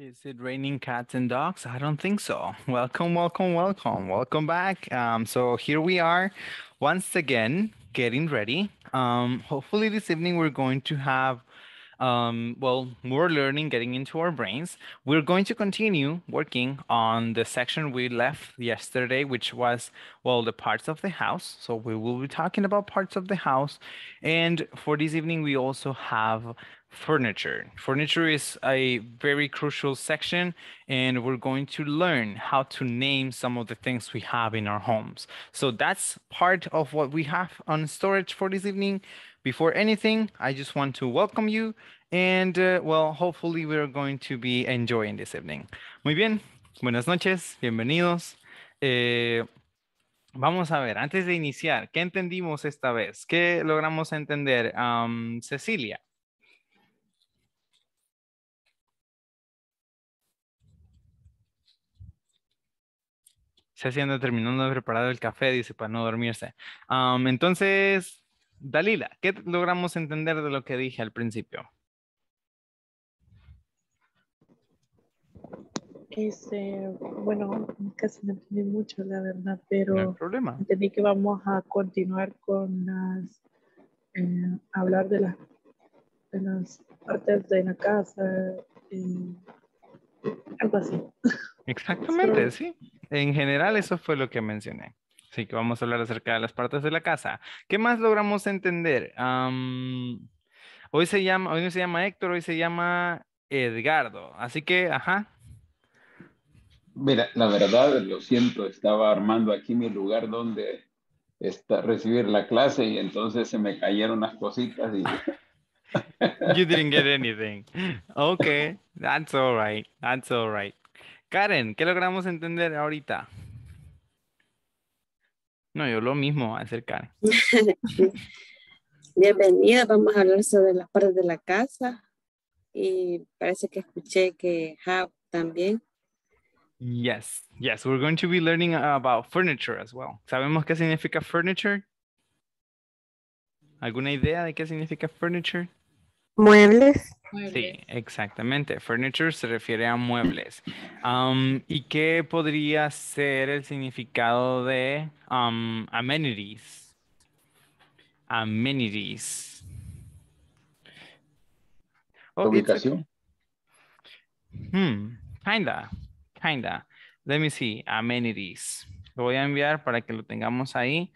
Is it raining cats and dogs? I don't think so. Welcome, welcome, welcome, welcome back. Um, so here we are once again getting ready. Um, hopefully, this evening we're going to have. Um, well, more learning getting into our brains. We're going to continue working on the section we left yesterday, which was, well, the parts of the house. So we will be talking about parts of the house. And for this evening, we also have furniture. Furniture is a very crucial section and we're going to learn how to name some of the things we have in our homes. So that's part of what we have on storage for this evening. Before anything, I just want to welcome you and uh, well, hopefully we're going to be enjoying this evening. Muy bien, buenas noches, bienvenidos. Eh, Vamos a ver, antes de iniciar, ¿qué entendimos esta vez? ¿Qué logramos entender? Um, Cecilia. se haciendo terminando de preparar el café, dice, para no dormirse. entonces, Dalila, ¿qué logramos entender de lo que dije al principio? Este, bueno, casi no entendí mucho, la verdad, pero entendí que vamos a continuar con las, eh, hablar de, de las partes de la casa, eh, algo así. Exactamente, sí en general eso fue lo que mencioné. Así que vamos a hablar acerca de las partes de la casa. ¿Qué más logramos entender? hoy se llama, hoy no se llama Héctor, hoy se llama Edgardo. Así que, ajá. Mira, la verdad, lo siento, estaba armando aquí mi lugar donde está, recibir la clase y entonces se me cayeron las cositas y... You didn't get anything. Okay, that's all right. That's all right. Karen, ¿qué logramos entender ahorita? No, yo lo mismo a hacer Karen. Bienvenida, vamos a hablar sobre las partes de la casa y parece que escuché que have también. Yes, yes, we're going to be learning about furniture as well. ¿Sabemos qué significa furniture? ¿Alguna idea de qué significa furniture? Muebles. Sí, exactamente. Furniture se refiere a muebles. Um, ¿Y qué podría ser el significado de um, amenities? Amenities. Oh, hmm, kinda, kinda. Let me see, amenities. Lo voy a enviar para que lo tengamos ahí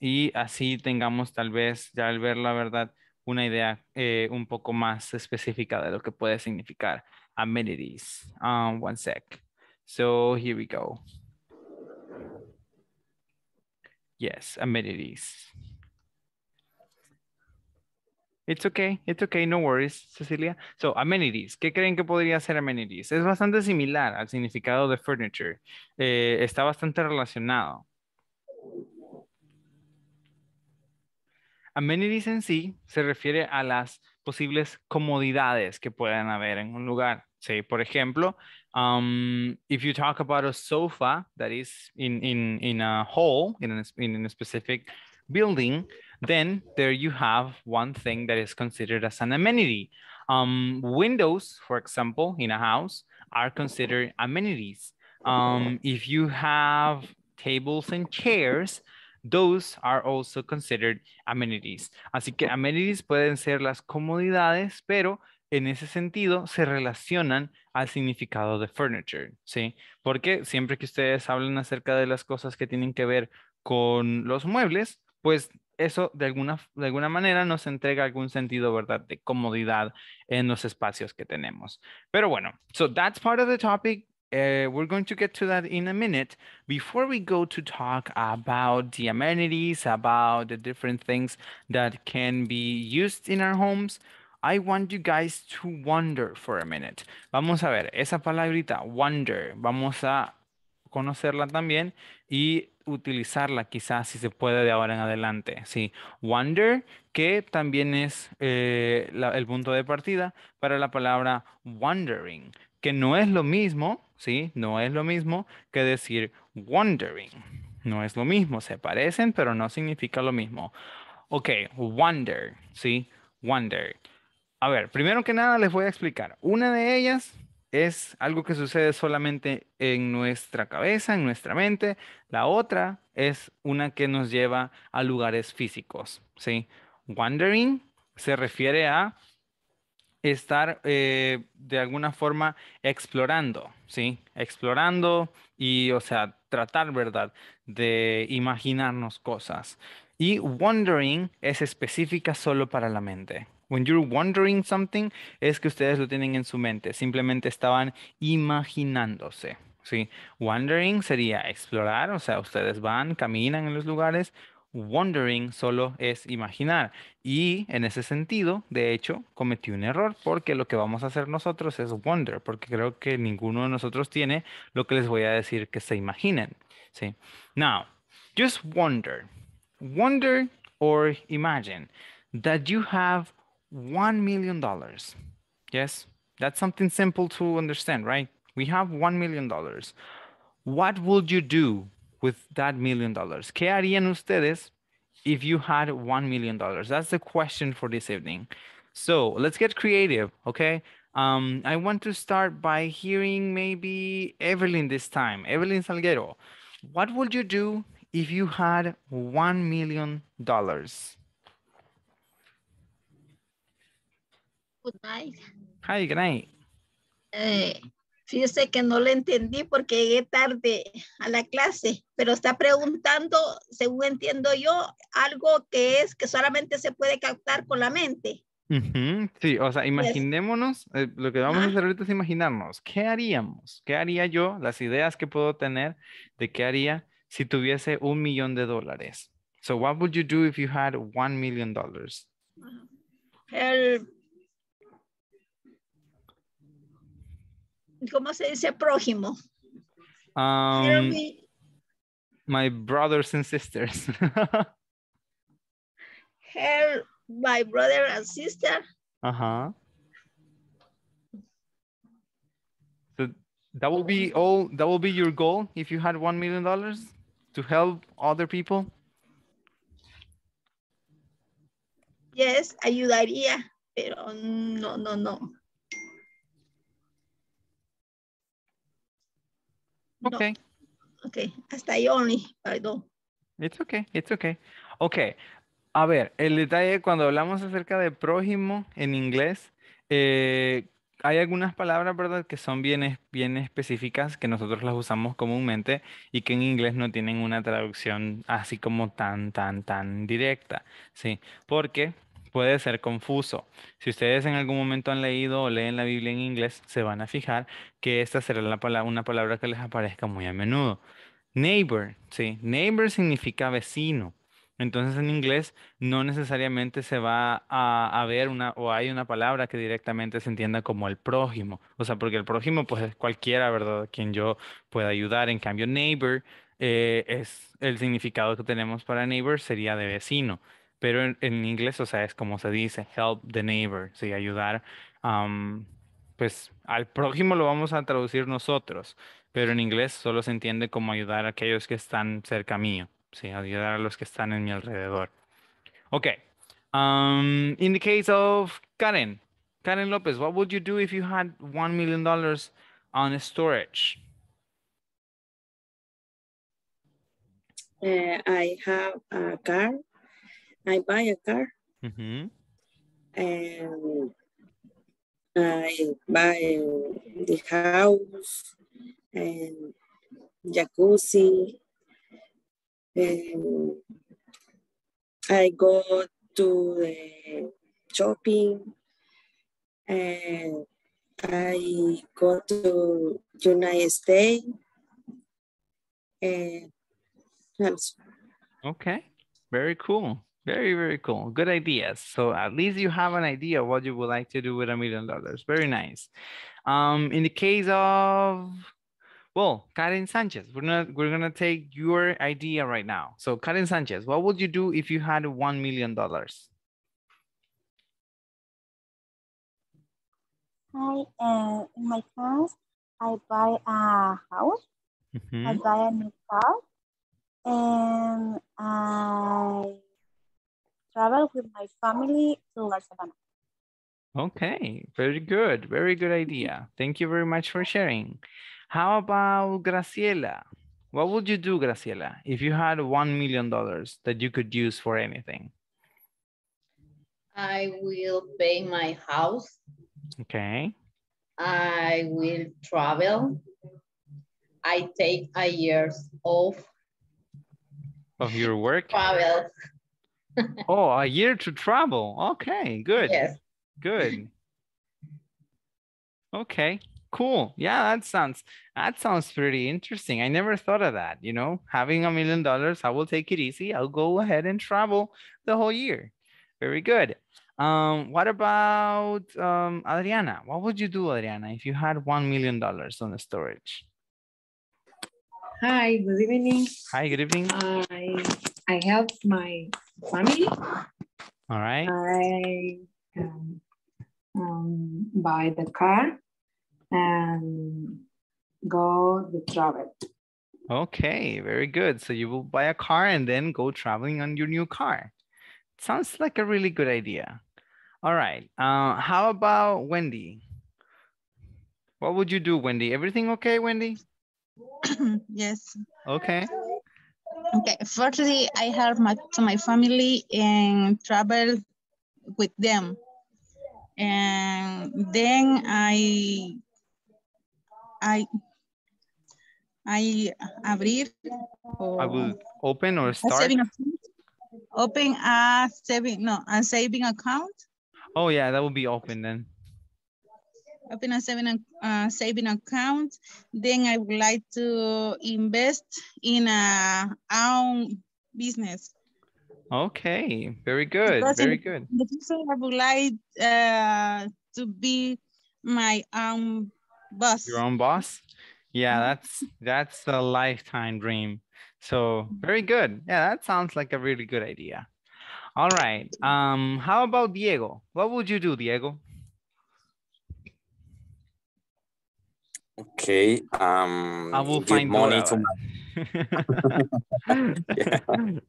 y así tengamos tal vez ya al ver la verdad una idea eh, un poco más específica de lo que puede significar amenities. Ah, one sec. So here we go. Yes, amenities. It's okay, it's okay, no worries, Cecilia. So, amenities, ¿qué creen que podría ser amenities? Es bastante similar al significado de furniture. Eh, está bastante relacionado. Amenities en sí se refiere a las posibles comodidades que puedan haber en un lugar. Sí, por ejemplo, um, if you talk about a sofa that is in, in, in a hall, in, in a specific building, then there you have one thing that is considered as an amenity. Um, windows, for example, in a house are considered amenities. Um, if you have tables and chairs, Those are also considered amenities. Así que amenities pueden ser las comodidades, pero en ese sentido se relacionan al significado de furniture, ¿sí? Porque siempre que ustedes hablan acerca de las cosas que tienen que ver con los muebles, pues eso de alguna, de alguna manera nos entrega algún sentido, ¿verdad?, de comodidad en los espacios que tenemos. Pero bueno, so that's part of the topic. Eh, we're going to get to that in a minute. Before we go to talk about the amenities, about the different things that can be used in our homes, I want you guys to wonder for a minute. Vamos a ver, esa palabrita, wonder, vamos a conocerla también y utilizarla quizás si se puede de ahora en adelante. Sí, wonder, que también es eh, el punto de partida para la palabra wondering que no es lo mismo, ¿sí? No es lo mismo que decir wondering. No es lo mismo, se parecen, pero no significa lo mismo. Ok, wonder, ¿sí? Wonder. A ver, primero que nada les voy a explicar. Una de ellas es algo que sucede solamente en nuestra cabeza, en nuestra mente. La otra es una que nos lleva a lugares físicos, ¿sí? Wondering se refiere a estar eh, de alguna forma explorando, ¿sí? Explorando y, o sea, tratar, ¿verdad? De imaginarnos cosas. Y wondering es específica solo para la mente. When you're wondering something, es que ustedes lo tienen en su mente, simplemente estaban imaginándose. ¿sí? Wondering sería explorar, o sea, ustedes van, caminan en los lugares. Wondering solo es imaginar. Y en ese sentido, de hecho, cometí un error porque lo que vamos a hacer nosotros es wonder, porque creo que ninguno de nosotros tiene lo que les voy a decir que se imaginen. Sí. Now, just wonder. Wonder or imagine that you have one million. dollars Yes, that's something simple to understand, right? We have one million. dollars What would you do with that million dollars? ¿Qué harían ustedes if you had $1 million? That's the question for this evening. So let's get creative, okay? Um, I want to start by hearing maybe Evelyn this time. Evelyn Salguero, what would you do if you had $1 million? Good night. Hi, good night. Hey. Uh, Fíjese que no lo entendí porque llegué tarde a la clase, pero está preguntando, según entiendo yo, algo que es que solamente se puede captar con la mente. Sí, o sea, pues, imaginémonos, eh, lo que vamos a hacer ahorita es imaginarnos, ¿qué haríamos? ¿Qué haría yo? Las ideas que puedo tener de qué haría si tuviese un millón de dólares. So, what would you do if you had one million dollars? ¿Cómo se dice prójimo? Um, my brothers and sisters. Her, my brother and sister. Uh -huh. So that will be all, that will be your goal if you had one million dollars to help other people? Yes, ayudaría, pero no, no, no. Okay. Okay. Hasta ahí only, perdón. It's okay, it's okay. Okay. A ver, el detalle cuando hablamos acerca de prójimo en inglés, eh, hay algunas palabras, ¿verdad?, que son bienes bien específicas, que nosotros las usamos comúnmente y que en inglés no tienen una traducción así como tan, tan, tan directa, ¿sí? Porque puede ser confuso. Si ustedes en algún momento han leído o leen la Biblia en inglés, se van a fijar que esta será una palabra que les aparezca muy a menudo. Neighbor, sí. Neighbor significa vecino. Entonces en inglés no necesariamente se va a, ver una o hay una palabra que directamente se entienda como el prójimo. O sea, porque el prójimo pues es cualquiera, ¿verdad? Quien yo pueda ayudar. En cambio, neighbor eh, es el significado que tenemos para neighbor sería de vecino pero en, inglés, o sea, es como se dice, help the neighbor, sí, ayudar, pues al prójimo lo vamos a traducir nosotros, pero en inglés solo se entiende como ayudar a aquellos que están cerca mío, sí, ayudar a los que están en mi alrededor. Ok, um, in the case of Karen, Karen López, what would you do if you had $1 million on storage? Eh, I have a car I buy a car. Mm-hmm. And I buy the house and jacuzzi. And I go to the shopping and I go to United States and Okay, very cool. Very, very cool. Good ideas. So at least you have an idea what you would like to do with a million dollars. Very nice. Um, in the case of, well, Karen Sanchez, we're not, we're gonna take your idea right now. So Karen Sanchez, what would you do if you had $1 million? I, uh, in my class, I buy a house, mm -hmm. I mm-hmm. buy a new car, and I travel with my family to Barcelona. Okay, very good. Very good idea. Thank you very much for sharing. How about Graciela? What would you do, Graciela, if you had $1 million that you could use for anything? I will pay my house. Okay. I will travel. I take a year off. Of your work? Travel oh, a year to travel. Okay, good. Yes. Good. Okay, cool. Yeah, that sounds that sounds pretty interesting. I never thought of that. You know, having a million dollars, I will take it easy. I'll go ahead and travel the whole year. Very good. Um, what about um, Adriana? What would you do, Adriana, if you had one million dollars on the storage? Hi, good evening. Hi, good evening. I I have my family. All right. I um, um, buy the car and go the travel. Okay, very good. So you will buy a car and then go traveling on your new car. Sounds like a really good idea. All right. Uh, how about Wendy? What would you do, Wendy? Everything okay, Wendy? yes. Okay. Okay, firstly, I help my, to my family and travel with them. And then I, I, I abrir. I will open or start. open a saving, no, a saving account. Oh yeah, that will be open then open a saving, uh, saving account. Then I would like to invest in a own business. Okay, very good, because very in, good. In I would like uh, to be my own boss. Your own boss? Yeah, mm-hmm. that's that's a lifetime dream. So very good. Yeah, that sounds like a really good idea. All right. Um, how about Diego? What would you do, Diego? Okay. Um, I will find money to my... yeah.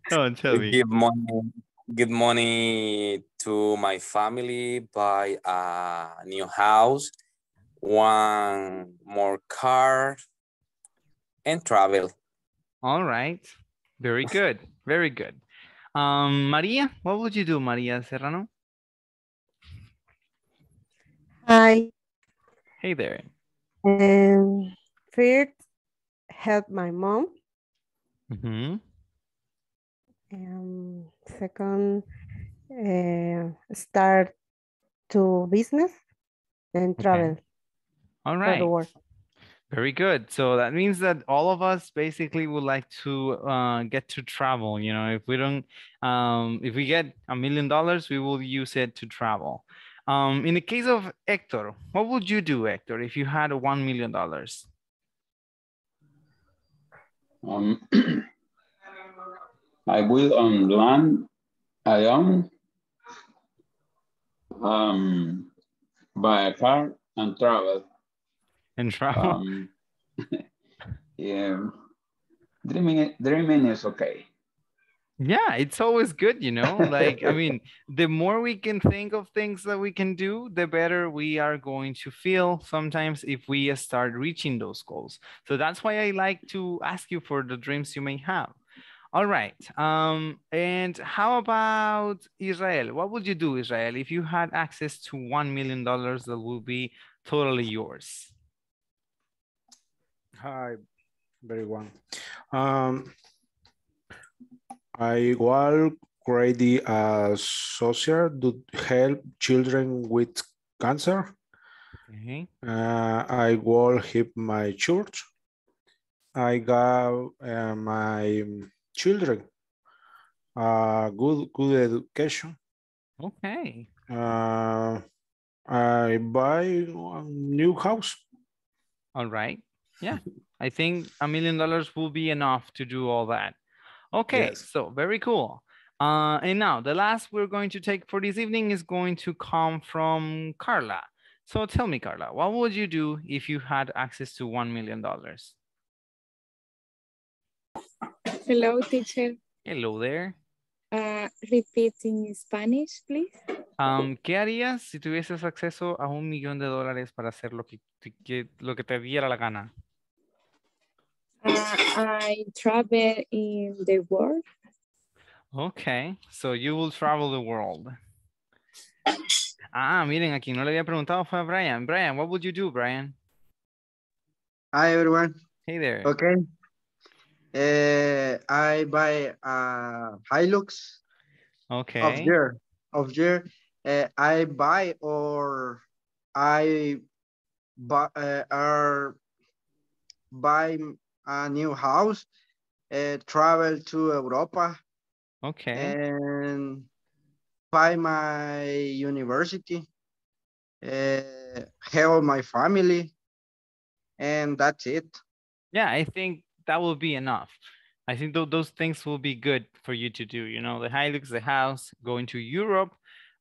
Don't tell me. Give money, give money to my family, buy a new house, one more car, and travel. All right. Very good. Very good. Um, Maria, what would you do, Maria Serrano? Hi. Hey there. And third, help my mom. Mm -hmm. And second, uh, start to business and travel. Okay. All right. Very good. So that means that all of us basically would like to uh, get to travel. You know, if we don't, um, if we get a million dollars, we will use it to travel. Um, in the case of Hector, what would you do, Hector, if you had $1 million? Um, I will on land I own um, buy a car and travel. And travel. Um, yeah, dreaming, dreaming is okay yeah it's always good you know like i mean the more we can think of things that we can do the better we are going to feel sometimes if we start reaching those goals so that's why i like to ask you for the dreams you may have all right um and how about israel what would you do israel if you had access to one million dollars that would be totally yours hi everyone um I will create the associate to help children with cancer. Okay. Uh, I will help my church. I got uh, my children uh, good good education. Okay. Uh, I buy a new house. All right. Yeah. I think a million dollars will be enough to do all that. Okay, yes. so very cool. Uh, and now the last we're going to take for this evening is going to come from Carla. So tell me, Carla, what would you do if you had access to $1 million? Hello, teacher. Hello there. Uh, repeat in Spanish, please. Um, ¿Qué harías si tuvieses acceso a un millón de dólares para hacer lo que, que, lo que te diera la gana? Uh, I travel in the world. Okay, so you will travel the world. Ah, miren, aquí no le había preguntado, fue a Brian. Brian, what would you do, Brian? Hi, everyone. Hey there. Okay. Uh, I buy a Hilux. Okay. Of year, of year. Uh, I buy or I eh, buy, uh, buy a new house, uh, travel to Europa. Okay. And buy my university, uh, help my family, and that's it. Yeah, I think that will be enough. I think th- those things will be good for you to do. You know, the Hilux, the house, going to Europe,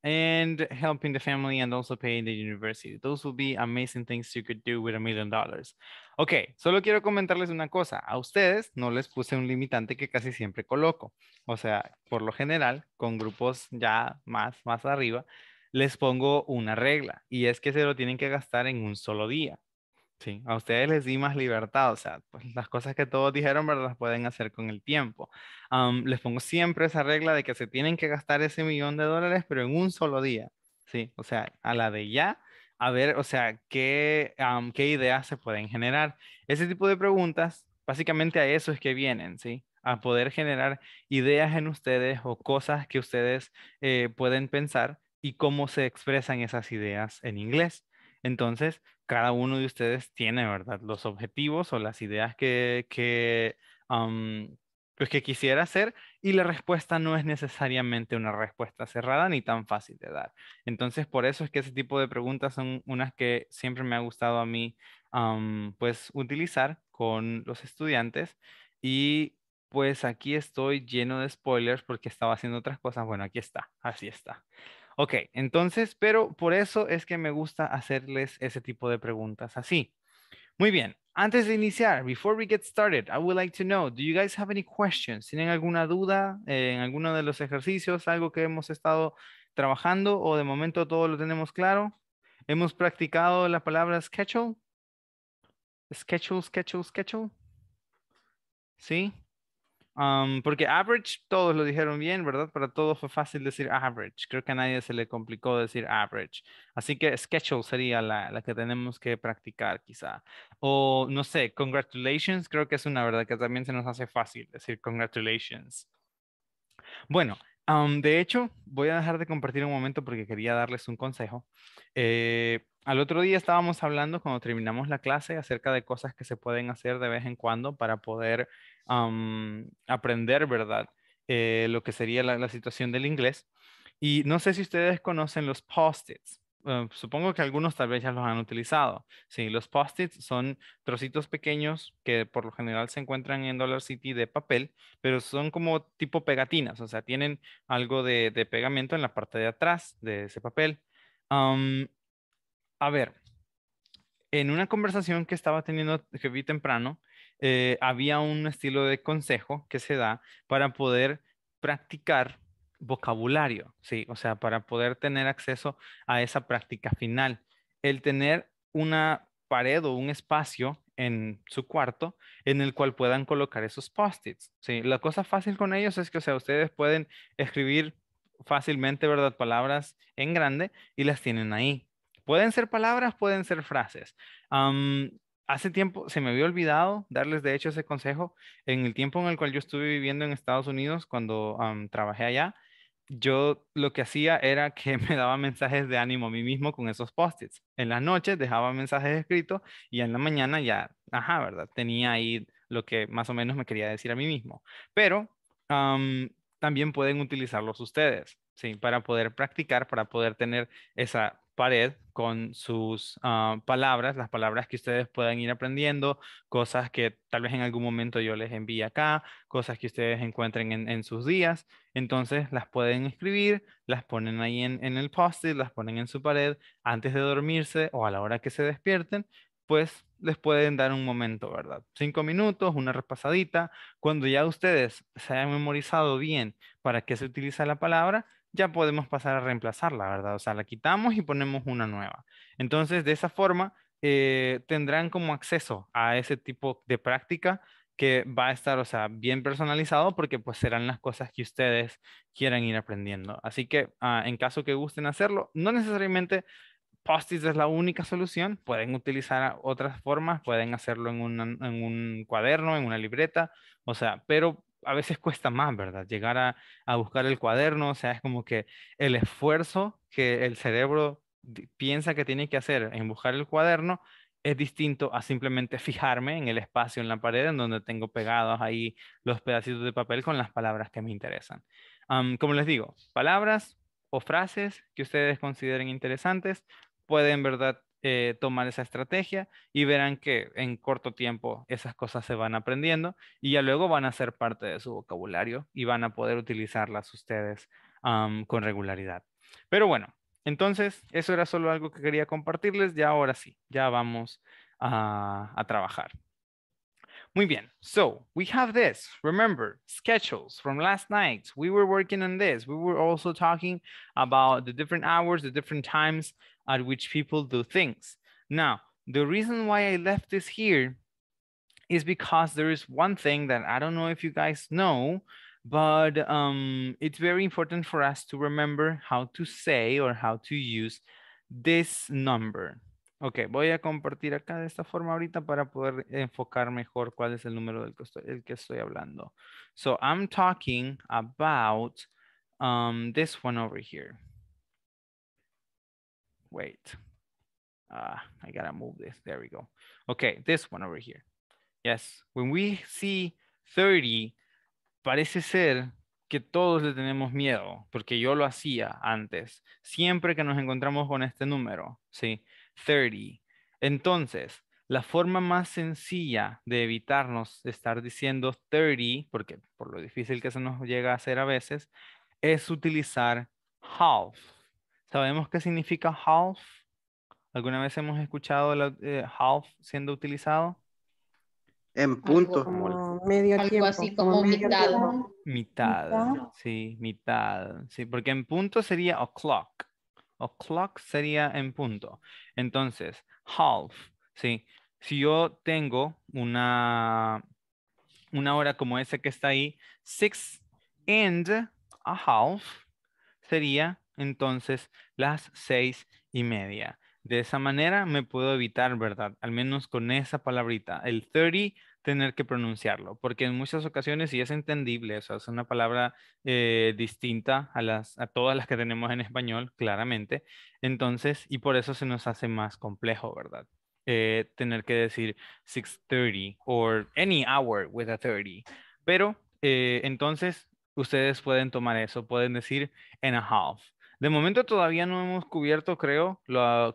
and helping the family, and also paying the university. Those will be amazing things you could do with a million dollars. Ok, solo quiero comentarles una cosa. A ustedes no les puse un limitante que casi siempre coloco. O sea, por lo general, con grupos ya más, más arriba, les pongo una regla y es que se lo tienen que gastar en un solo día. Sí, a ustedes les di más libertad, o sea, pues, las cosas que todos dijeron, ¿verdad? Las pueden hacer con el tiempo. les pongo siempre esa regla de que se tienen que gastar ese millón de dólares, pero en un solo día, ¿sí? O sea, a la de ya a ver, o sea, qué, qué ideas se pueden generar. Ese tipo de preguntas, básicamente a eso es que vienen, ¿sí? A poder generar ideas en ustedes o cosas que ustedes eh, pueden pensar y cómo se expresan esas ideas en inglés. Entonces, cada uno de ustedes tiene, ¿verdad? Los objetivos o las ideas que, que, pues, que quisiera hacer y la respuesta no es necesariamente una respuesta cerrada ni tan fácil de dar. Entonces, por eso es que ese tipo de preguntas son unas que siempre me ha gustado a mí pues utilizar con los estudiantes y pues aquí estoy lleno de spoilers porque estaba haciendo otras cosas. Bueno, aquí está, así está. Ok, entonces, pero por eso es que me gusta hacerles ese tipo de preguntas así. Muy bien. Antes de iniciar, before we get started, I would like to know, do you guys have any questions? ¿Tienen alguna duda en alguno de los ejercicios, algo que hemos estado trabajando o de momento todo lo tenemos claro? ¿Hemos practicado la palabra schedule? Schedule, schedule, schedule. ¿Sí? porque average, todos lo dijeron bien, ¿verdad? Para todos fue fácil decir average. Creo que a nadie se le complicó decir average. Así que schedule sería la, la que tenemos que practicar quizá. O no sé, congratulations, creo que es una verdad que también se nos hace fácil decir congratulations. Bueno, de hecho, voy a dejar de compartir un momento porque quería darles un consejo. Eh, al otro día estábamos hablando cuando terminamos la clase acerca de cosas que se pueden hacer de vez en cuando para poder aprender, ¿verdad? Eh, lo que sería la situación del inglés. Y no sé si ustedes conocen los post-its. Eh, supongo que algunos tal vez ya los han utilizado. Sí, los post-its son trocitos pequeños que por lo general se encuentran en Dollar City de papel, pero son como tipo pegatinas, o sea, tienen algo de, pegamento en la parte de atrás de ese papel. a ver, en una conversación que estaba teniendo, que vi temprano, eh, había un estilo de consejo que se da para poder practicar vocabulario, ¿sí? O sea, para poder tener acceso a esa práctica final. El tener una pared o un espacio en su cuarto en el cual puedan colocar esos post-its, ¿sí? La cosa fácil con ellos es que, o sea, ustedes pueden escribir fácilmente, ¿verdad? Palabras en grande y las tienen ahí. Pueden ser palabras, pueden ser frases. hace tiempo se me había olvidado darles de hecho ese consejo en el tiempo en el cual yo estuve viviendo en Estados Unidos cuando trabajé allá yo lo que hacía era que me daba mensajes de ánimo a mí mismo con esos post-its. En las noches dejaba mensajes escritos y en la mañana ya, ajá, ¿verdad? Tenía ahí lo que más o menos me quería decir a mí mismo. Pero también pueden utilizarlos ustedes, ¿sí? Para poder practicar, para poder tener esa pared con sus ah, palabras, las palabras que ustedes puedan ir aprendiendo, cosas que tal vez en algún momento yo les envíe acá, cosas que ustedes encuentren en, sus días. Entonces las pueden escribir, las ponen ahí en, el post-it, las ponen en su pared antes de dormirse o a la hora que se despierten, pues les pueden dar un momento, ¿verdad? Cinco minutos, una repasadita. Cuando ya ustedes se hayan memorizado bien para qué se utiliza la palabra, ya podemos pasar a reemplazarla, ¿verdad? O sea, la quitamos y ponemos una nueva. Entonces, de esa forma, eh, tendrán como acceso a ese tipo de práctica que va a estar, o sea, bien personalizado porque pues serán las cosas que ustedes quieran ir aprendiendo. Así que ah, en caso que gusten hacerlo, no necesariamente post es la única solución, pueden utilizar otras formas, pueden hacerlo en un cuaderno, en una libreta, o sea, pero a veces cuesta más, ¿verdad? Llegar a, buscar el cuaderno, o sea, es como que el esfuerzo que el cerebro piensa que tiene que hacer en buscar el cuaderno es distinto a simplemente fijarme en el espacio en la pared en donde tengo pegados ahí los pedacitos de papel con las palabras que me interesan. como les digo, palabras o frases que ustedes consideren interesantes pueden, ¿verdad? Eh, tomar esa estrategia y verán que en corto tiempo esas cosas se van aprendiendo y ya luego van a ser parte de su vocabulario y van a poder utilizarlas ustedes con regularidad. Pero bueno, entonces eso era solo algo que quería compartirles. y ahora sí, ya vamos a trabajar. Muy bien. So we have this. Remember, schedules from last night. We were working on this. We were also talking about the different hours, the different times at which people do things. Now, the reason why I left this here is because there is one thing that I don't know if you guys know, but um, it's very important for us to remember how to say or how to use this number. Ok, voy a compartir acá de esta forma ahorita para poder enfocar mejor cuál es el número del que estoy, el que estoy hablando. So I'm talking about um, this one over here. Wait. ah, I gotta move this. There we go. Okay, this one over here. Yes, when we see 30, parece ser que todos le tenemos miedo, porque yo lo hacía antes, siempre que nos encontramos con este número, ¿sí? 30. Entonces, la forma más sencilla de evitarnos estar diciendo 30, porque por lo difícil que se nos llega a hacer a veces, es utilizar half. Sabemos qué significa half. ¿Alguna vez hemos escuchado eh, half siendo utilizado? En punto. Algo medio así como, mitad. mitad. sí, mitad. Sí, porque en punto sería o'clock. O'clock sería en punto. Entonces, half, sí. Si yo tengo una, una hora como esa que está ahí, six and a half sería entonces las seis y media. De esa manera me puedo evitar, ¿verdad? Al menos con esa palabrita, el 30, tener que pronunciarlo, porque en muchas ocasiones sí es entendible, eso es una palabra eh, distinta a, las, a todas las que tenemos en español, claramente. Entonces, y por eso se nos hace más complejo, ¿verdad? Eh, tener que decir 6.30 Or any hour with a 30. Pero eh, entonces ustedes pueden tomar eso, pueden decir en a half de momento todavía no hemos cubierto, creo,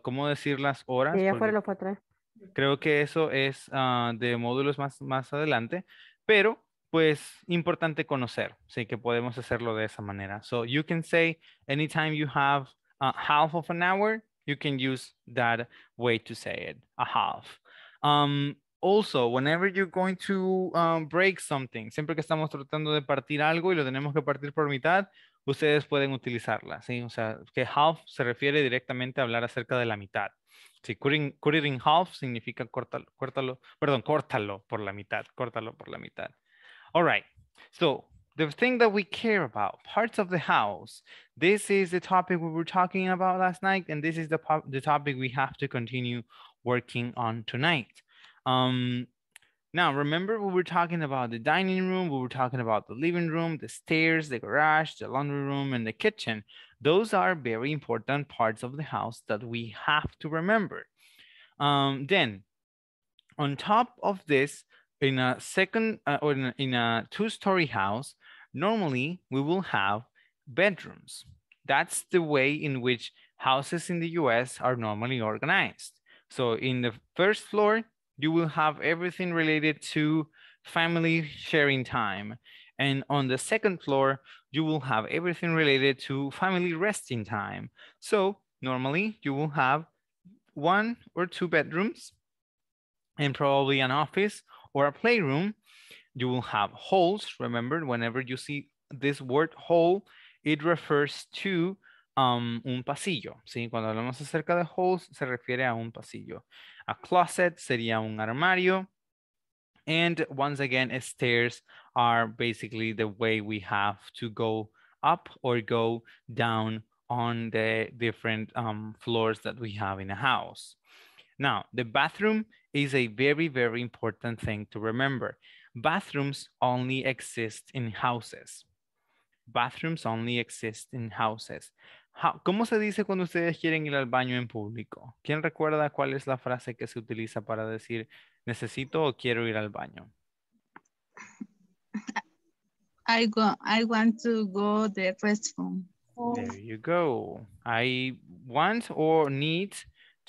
cómo decir las horas. ya para atrás. Creo que eso es ah, de módulos más, más adelante, pero pues importante conocer, sí, que podemos hacerlo de esa manera. So you can say anytime you have a half of an hour, you can use that way to say it, a half. Um, also, whenever you're going to um, break something, siempre que estamos tratando de partir algo y lo tenemos que partir por mitad, ustedes pueden utilizarla, ¿sí? O sea, que half se refiere directamente a hablar acerca de la mitad. Sí, cut it, cut it in half significa córtalo, córtalo, perdón, córtalo por la mitad, córtalo por la mitad. All right, so the thing that we care about, parts of the house. This is the topic we were talking about last night, and this is the, the topic we have to continue working on tonight. Um, now, remember we were talking about the dining room, we were talking about the living room, the stairs, the garage, the laundry room, and the kitchen. Those are very important parts of the house that we have to remember. Um, then, on top of this, in a second uh, or in a, in a two-story house, normally we will have bedrooms. That's the way in which houses in the US are normally organized. So in the first floor, you will have everything related to family sharing time. And on the second floor, you will have everything related to family resting time. So normally you will have one or two bedrooms and probably an office or a playroom. You will have halls. Remember, whenever you see this word hall, it refers to um, un pasillo. ¿sí? Cuando hablamos acerca de holes, se refiere a un pasillo. A closet sería un armario. And once again, stairs are basically the way we have to go up or go down on the different um, floors that we have in a house. Now, the bathroom is a very, very important thing to remember. Bathrooms only exist in houses. Bathrooms only exist in houses. ¿Cómo se dice cuando ustedes quieren ir al baño en público? ¿Quién recuerda cuál es la frase que se utiliza para decir necesito o quiero ir al baño? I, want to go the restroom. There you go. I want or need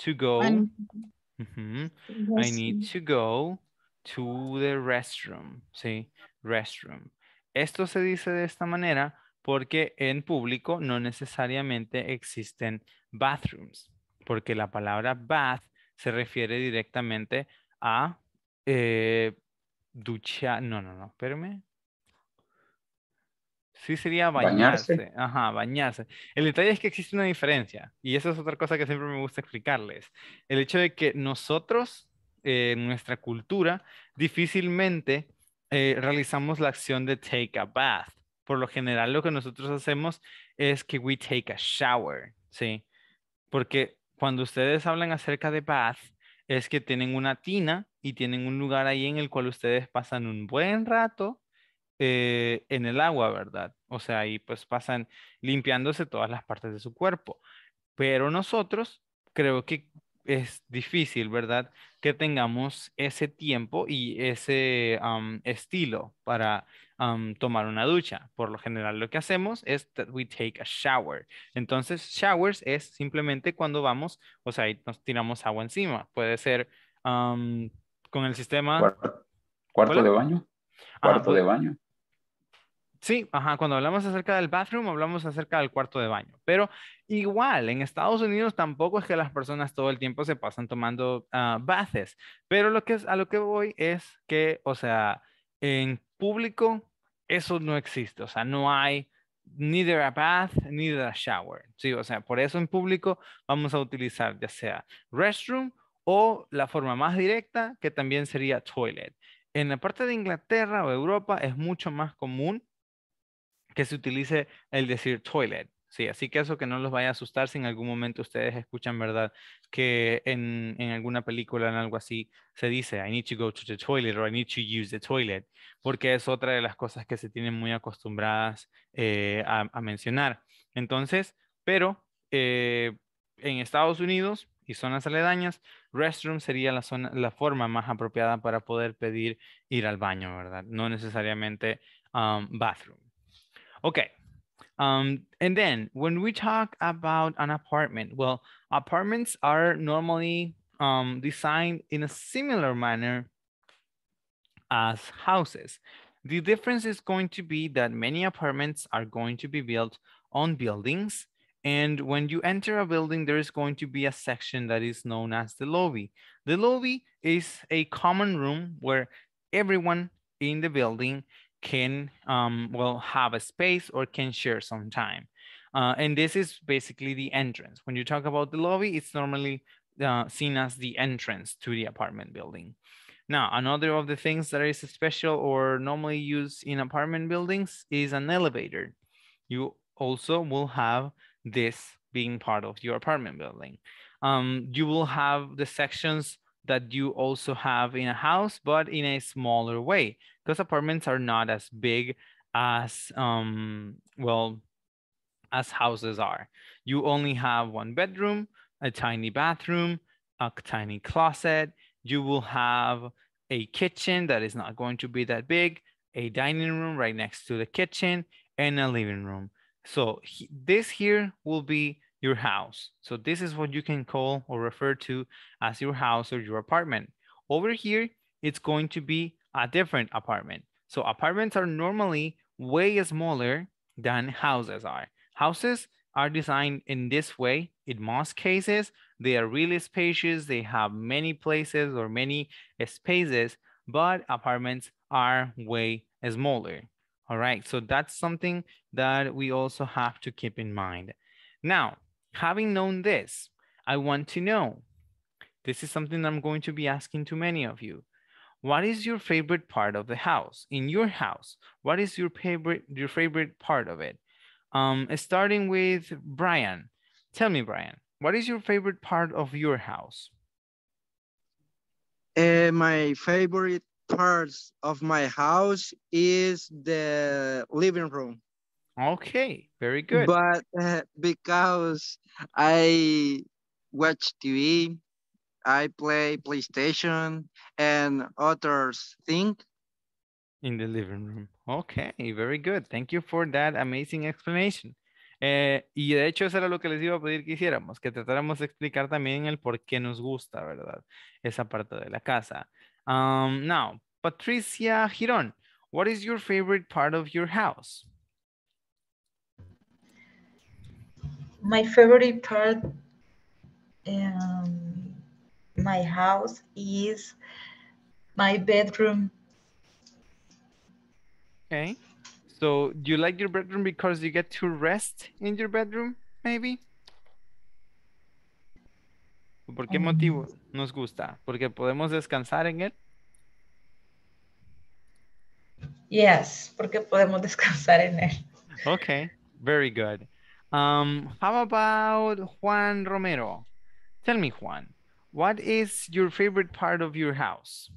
to go. I need to go to the restroom. Sí, restroom. Esto se dice de esta manera porque en público no necesariamente existen bathrooms, porque la palabra bath se refiere directamente a eh, ducha. No, no, no, espérame. Sí sería bañarse. Ajá, bañarse. El detalle es que existe una diferencia y esa es otra cosa que siempre me gusta explicarles. El hecho de que nosotros, eh, en nuestra cultura, difícilmente eh, realizamos la acción de take a bath por lo general lo que nosotros hacemos es que we take a shower, ¿sí? Porque cuando ustedes hablan acerca de bath, es que tienen una tina y tienen un lugar ahí en el cual ustedes pasan un buen rato eh, en el agua, ¿verdad? O sea, ahí pues pasan limpiándose todas las partes de su cuerpo. Pero nosotros creo que es difícil, ¿verdad? Que tengamos ese tiempo y ese estilo para tomar una ducha. Por lo general lo que hacemos es that we take a shower. Entonces, showers es simplemente cuando vamos, o sea, nos tiramos agua encima. Puede ser con el sistema... Cuarto, de baño. Ah, cuarto de baño. Sí, ajá, cuando hablamos acerca del bathroom, hablamos acerca del cuarto de baño. Pero igual, en Estados Unidos tampoco es que las personas todo el tiempo se pasan tomando uh, Pero lo que es, a lo que voy es que, o sea, en público eso no existe. O sea, no hay neither a bath, neither a shower. Sí, o sea, por eso en público vamos a utilizar ya sea restroom o la forma más directa, que también sería toilet. En la parte de Inglaterra o Europa es mucho más común que se utilice el decir toilet. Sí, así que eso que no los vaya a asustar si en algún momento ustedes escuchan, ¿verdad? Que en, en, alguna película, en algo así, se dice, I need to go to the toilet or I need to use the toilet, porque es otra de las cosas que se tienen muy acostumbradas eh, a, mencionar. Entonces, pero eh, en Estados Unidos y zonas aledañas, restroom sería la, zona, la forma más apropiada para poder pedir ir al baño, ¿verdad? No necesariamente um, bathroom. Okay. Um, and then when we talk about an apartment, well, apartments are normally um, designed in a similar manner as houses. The difference is going to be that many apartments are going to be built on buildings. And when you enter a building, there is going to be a section that is known as the lobby. The lobby is a common room where everyone in the building can um, well have a space or can share some time. Uh, and this is basically the entrance. When you talk about the lobby, it's normally uh, seen as the entrance to the apartment building. Now, another of the things that is special or normally used in apartment buildings is an elevator. You also will have this being part of your apartment building. Um, you will have the sections that you also have in a house, but in a smaller way, because apartments are not as big as, um, well, as houses are. You only have one bedroom, a tiny bathroom, a tiny closet. You will have a kitchen that is not going to be that big, a dining room right next to the kitchen, and a living room. So he, this here will be your house. So this is what you can call or refer to as your house or your apartment. Over here, it's going to be a different apartment. So apartments are normally way smaller than houses are. Houses are designed in this way. In most cases, they are really spacious. They have many places or many spaces, but apartments are way smaller. All right, so that's something that we also have to keep in mind. Now, having known this, I want to know. This is something I'm going to be asking to many of you. What is your favorite part of the house? In your house, what is your favorite your favorite part of it? Um, starting with Brian. Tell me, Brian, what is your favorite part of your house? Uh, my favorite parts of my house is the living room. Okay, very good. But uh, because I watch TV, I play PlayStation and others think. In the living room. Okay, very good. Thank you for that amazing explanation. Eh, y de hecho eso era lo que les iba a pedir que hiciéramos, que tratáramos de explicar también el por qué nos gusta, ¿verdad? Esa parte de la casa. Um, now, Patricia Girón, what is your favorite part of your house? my favorite part in um, my house is my bedroom. Okay. So do you like your bedroom because you get to rest in your bedroom, maybe? ¿Por qué um, motivo nos gusta? ¿Porque podemos descansar en él? Yes, porque podemos descansar en él. Okay, very good. Um, how about Juan Romero? Tell me, Juan, what is your favorite part of your house?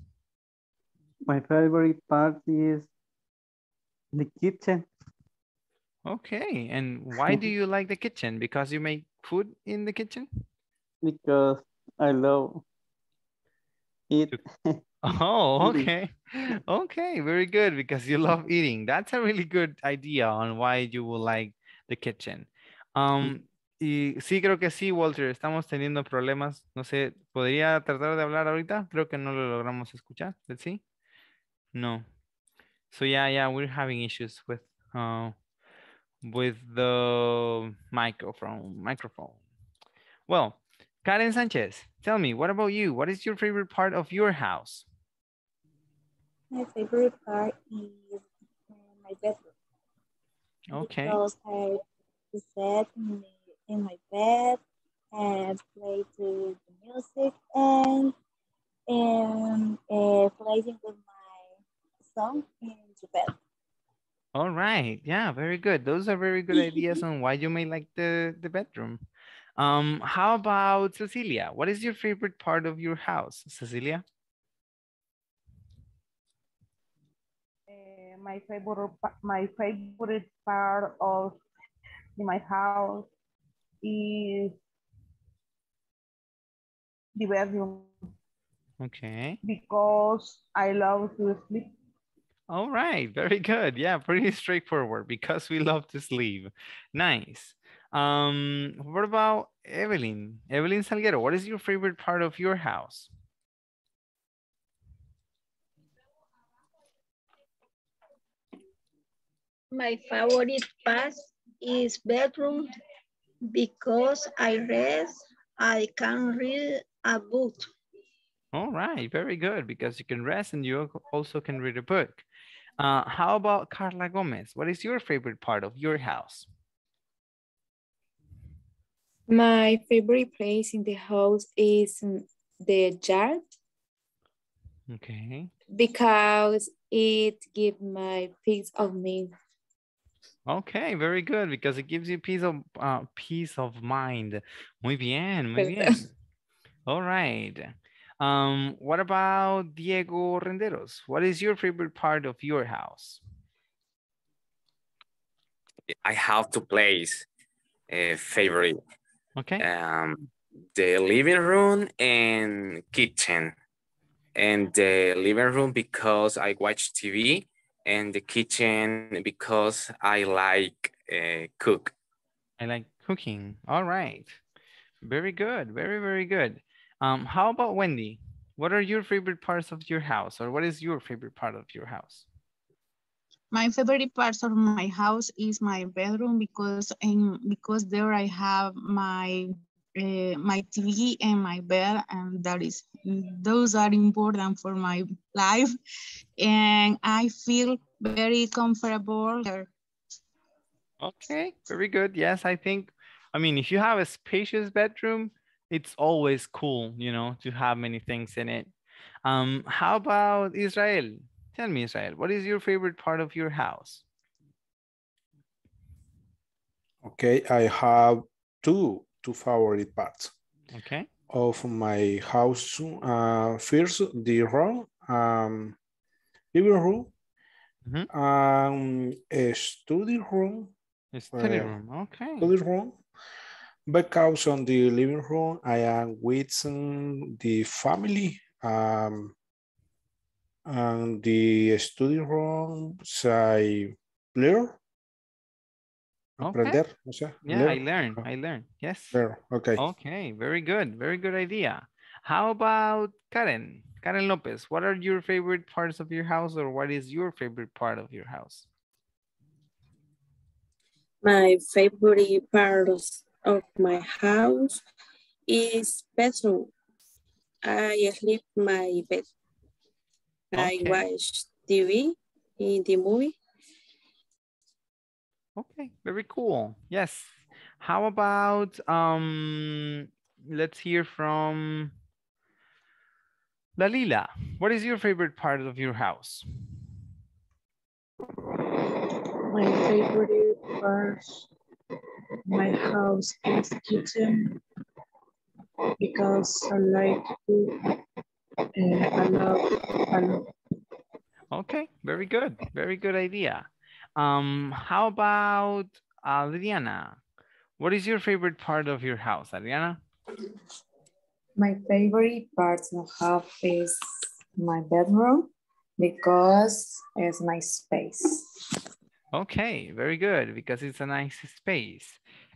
My favorite part is the kitchen. Okay, and why do you like the kitchen? Because you make food in the kitchen? Because I love it. oh, okay. Okay, very good, because you love eating. That's a really good idea on why you will like the kitchen. Um, y sí, creo que sí, Walter, estamos teniendo problemas. No sé, ¿podría tratar de hablar ahorita? Creo que no lo logramos escuchar. Let's see. No. So yeah, yeah, we're having issues with uh, with the microphone microphone. Well, Karen Sanchez, tell me, what about you? What is your favorite part of your house? My favorite part is uh, my bedroom. Okay. Sit in, the, in my bed and play to the music and and uh, playing with my song in the bed. All right. Yeah, very good. Those are very good ideas on why you may like the, the bedroom. Um, how about Cecilia? What is your favorite part of your house, Cecilia? Uh, my favorite, my favorite part of in my house is the bedroom. Okay. Because I love to sleep. All right, very good. Yeah, pretty straightforward because we love to sleep. Nice. Um, what about Evelyn? Evelyn Salguero, what is your favorite part of your house? My favorite part is bedroom because I rest, I can read a book. All right, very good, because you can rest and you also can read a book. Uh, how about Carla Gomez? What is your favorite part of your house? My favorite place in the house is the yard. Okay. Because it gives my peace of mind. Okay, very good because it gives you peace of uh, peace of mind. Muy bien, muy bien. All right. Um, what about Diego Renderos? What is your favorite part of your house? I have two place eh, a favorite. Okay. Um, the living room and kitchen, and the living room because I watch TV and the kitchen because I like uh, cook. I like cooking. All right. Very good. Very, very good. Um, how about Wendy? What are your favorite parts of your house or what is your favorite part of your house? My favorite parts of my house is my bedroom because in because there I have my Eh, my TV and my bed and that is those are important for my life and i feel very comfortable there. okay very good yes i think i mean if you have a spacious bedroom it's always cool you know to have many things in it um how about israel tell me israel what is your favorite part of your house okay i have two two favorite parts okay. of my house. Uh, first, the room, um, living room, mm -hmm. um, a study room. A study uh, room, okay. Study room. Because on the living room, I am with um, the family. Um, and the study room, I player Aprender, okay. o sea, yeah, learn. I learn, I learn. Yes. Learn. Okay. Okay, very good. Very good idea. How about Karen? Karen Lopez, what are your favorite parts of your house or what is your favorite part of your house? My favorite part of my house is bedroom. I sleep my bed. Okay. I watch TV in the movie Okay, very cool. Yes. How about um let's hear from Lalila. What is your favorite part of your house? My favorite part my house is kitchen because I like to eh, I love, I love. Okay, very good. Very good idea. Um, how about Adriana? What is your favorite part of your house, Adriana? My favorite part of house is my bedroom because it's my space. Okay, very good, because it's a nice space.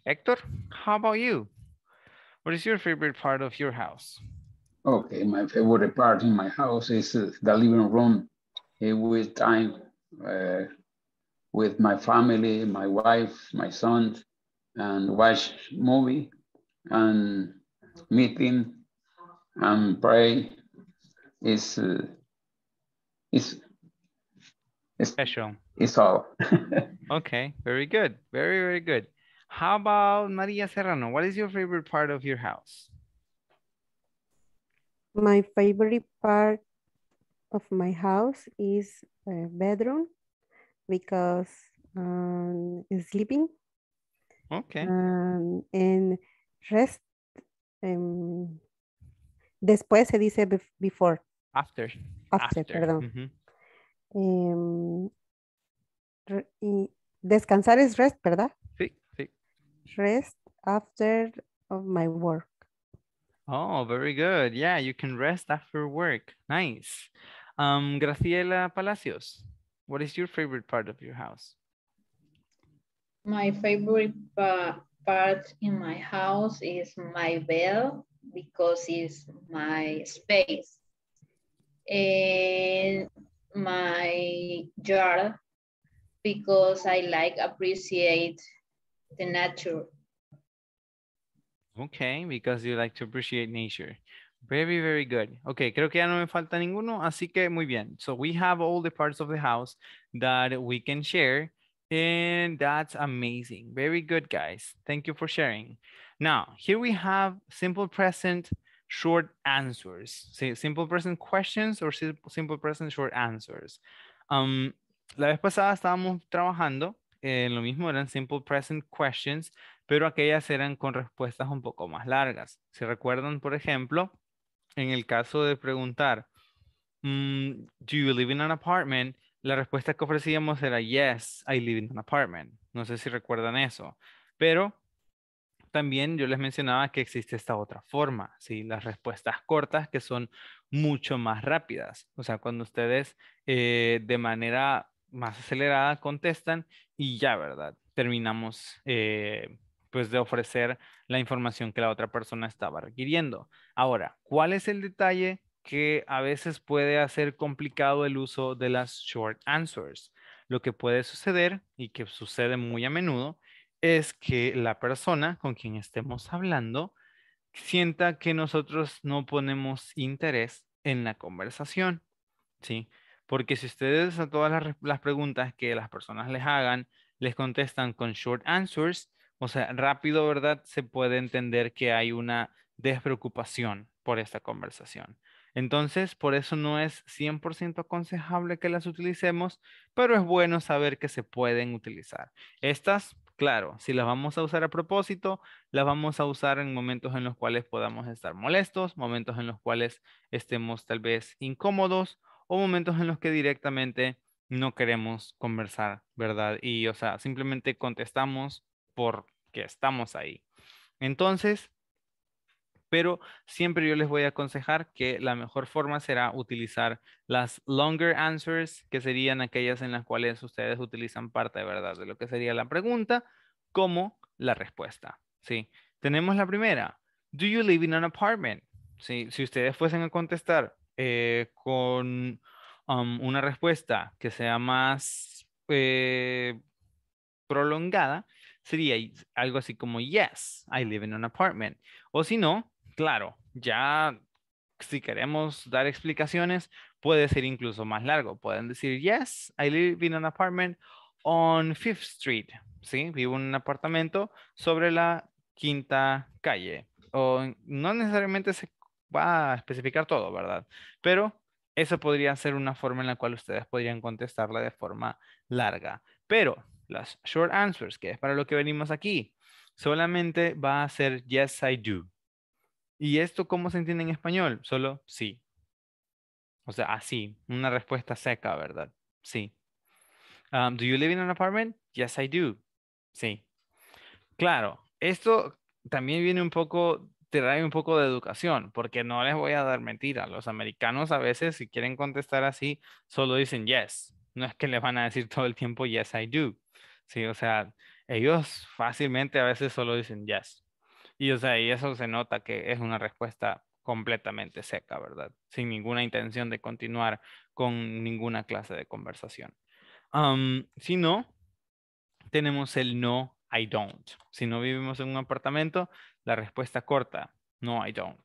Hector, how about you? What is your favorite part of your house? Okay, my favorite part in my house is uh, the living room. Uh, with time, uh, with my family, my wife, my sons, and watch movie and meeting and pray is uh, is special. It's all. okay, very good, very very good. How about Maria Serrano? What is your favorite part of your house? My favorite part of my house is uh, bedroom because um, sleeping okay and um, rest em, después se dice before after after, perdón em, y descansar es rest verdad sí sí rest after of my work oh very good yeah you can rest after work nice um, Graciela Palacios What is your favorite part of your house? My favorite pa part in my house is my bed because it's my space. And my yard because I like appreciate the nature. Okay, because you like to appreciate nature. Very, very good. Okay, creo que ya no me falta ninguno, así que muy bien. So we have all the parts of the house that we can share and that's amazing. Very good, guys. Thank you for sharing. Now, here we have simple present short answers. Say simple present questions or simple present short answers. Um, la vez pasada estábamos trabajando en eh, lo mismo, eran simple present questions, pero aquellas eran con respuestas un poco más largas. Si recuerdan, por ejemplo, en el caso de preguntar, mm, ¿do you live in an apartment? La respuesta que ofrecíamos era, yes, I live in an apartment. No sé si recuerdan eso, pero también yo les mencionaba que existe esta otra forma, ¿sí? las respuestas cortas que son mucho más rápidas. O sea, cuando ustedes eh, de manera más acelerada contestan y ya, ¿verdad? Terminamos eh, pues de ofrecer la información que la otra persona estaba requiriendo. Ahora, ¿cuál es el detalle que a veces puede hacer complicado el uso de las short answers? Lo que puede suceder y que sucede muy a menudo es que la persona con quien estemos hablando sienta que nosotros no ponemos interés en la conversación, ¿sí? Porque si ustedes a todas las preguntas que las personas les hagan les contestan con short answers, o sea, rápido, ¿verdad? Se puede entender que hay una despreocupación por esta conversación. Entonces, por eso no es 100% aconsejable que las utilicemos, pero es bueno saber que se pueden utilizar. Estas, claro, si las vamos a usar a propósito, las vamos a usar en momentos en los cuales podamos estar molestos, momentos en los cuales estemos tal vez incómodos o momentos en los que directamente no queremos conversar, ¿verdad? Y, o sea, simplemente contestamos porque estamos ahí. Entonces, pero siempre yo les voy a aconsejar que la mejor forma será utilizar las longer answers, que serían aquellas en las cuales ustedes utilizan parte de verdad de lo que sería la pregunta, como la respuesta. Sí, tenemos la primera. Do you live in an apartment? si ustedes fuesen a contestar eh, con um, una respuesta que sea más eh, prolongada, sería algo así como, yes, I live in an apartment. O si no, claro, ya si queremos dar explicaciones, puede ser incluso más largo. Pueden decir, yes, I live in an apartment on Fifth Street. ¿Sí? Vivo en un apartamento sobre la quinta calle. O no necesariamente se va a especificar todo, ¿verdad? Pero eso podría ser una forma en la cual ustedes podrían contestarla de forma larga. Pero las short answers, que es para lo que venimos aquí, solamente va a ser yes, I do. ¿Y esto cómo se entiende en español? Solo sí. O sea, así, una respuesta seca, ¿verdad? Sí. Um, do you live in an apartment? Yes, I do. Sí. Claro, esto también viene un poco, te trae un poco de educación, porque no les voy a dar mentira. Los americanos a veces, si quieren contestar así, solo dicen yes. No es que les van a decir todo el tiempo, yes, I do. o sea, ellos fácilmente a veces solo dicen yes. Y, o sea, eso se nota que es una respuesta completamente seca, ¿verdad? Sin ninguna intención de continuar con ninguna clase de conversación. si no, tenemos el no, I don't. Si no vivimos en un apartamento, la respuesta corta, no, I don't.